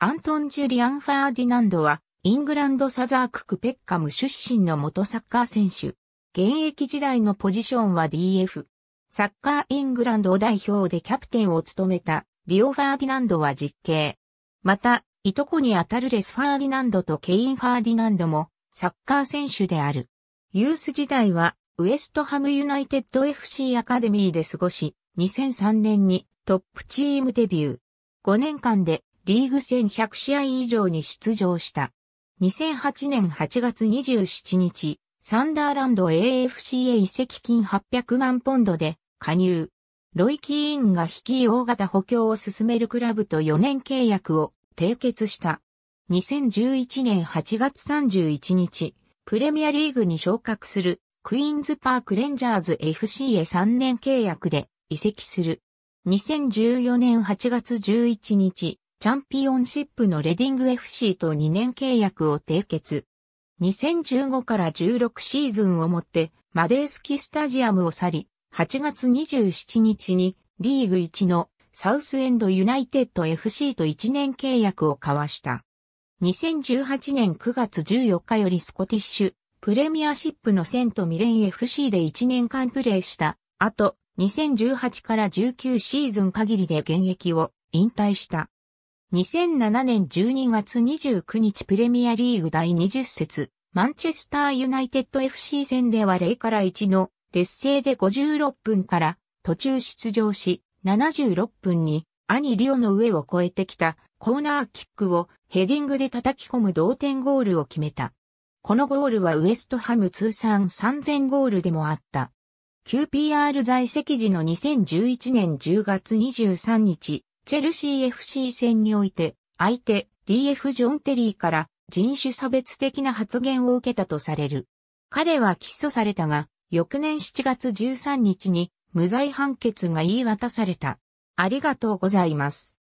アントン・ジュリアン・ファーディナンドは、イングランド・サザーク・クペッカム出身の元サッカー選手。現役時代のポジションは DF。サッカーイングランド代表でキャプテンを務めた、リオ・ファーディナンドは実刑。また、いとこにあたるレス・ファーディナンドとケイン・ファーディナンドも、サッカー選手である。ユース時代は、ウエストハムユナイテッド FC アカデミーで過ごし、2003年にトップチームデビュー。5年間でリーグ戦100試合以上に出場した。2008年8月27日、サンダーランド AFC へ移籍金800万ポンドで加入。ロイ・キーンが率い大型補強を進めるクラブと4年契約を締結した。2011年8月31日、プレミアリーグに昇格するクイーンズパークレンジャーズ FC へ3年契約で移籍する。2014年8月11日、チャンピオンシップのレディング FC と2年契約を締結。2015から16シーズンをもってマデースキスタジアムを去り、8月27日にリーグ1のサウスエンドユナイテッド FC と1年契約を交わした。2018年9月14日よりスコティッシュプレミアシップのセントミレン FC で1年間プレーした後、2018から19シーズン限りで現役を引退した。2007年12月29日プレミアリーグ第20節、マンチェスターユナイテッド FC 戦では0から1の劣勢で56分から途中出場し、76分に兄リオの上を越えてきたコーナーキックをヘディングで叩き込む同点ゴールを決めた。このゴールはウエストハム通算3000ゴールでもあった。QPR 在籍時の2011年10月23日、チェルシー FC 戦において、相手 DF ジョン・テリーから人種差別的な発言を受けたとされる。彼は起訴されたが、翌年7月13日に無罪判決が言い渡された。ありがとうございます。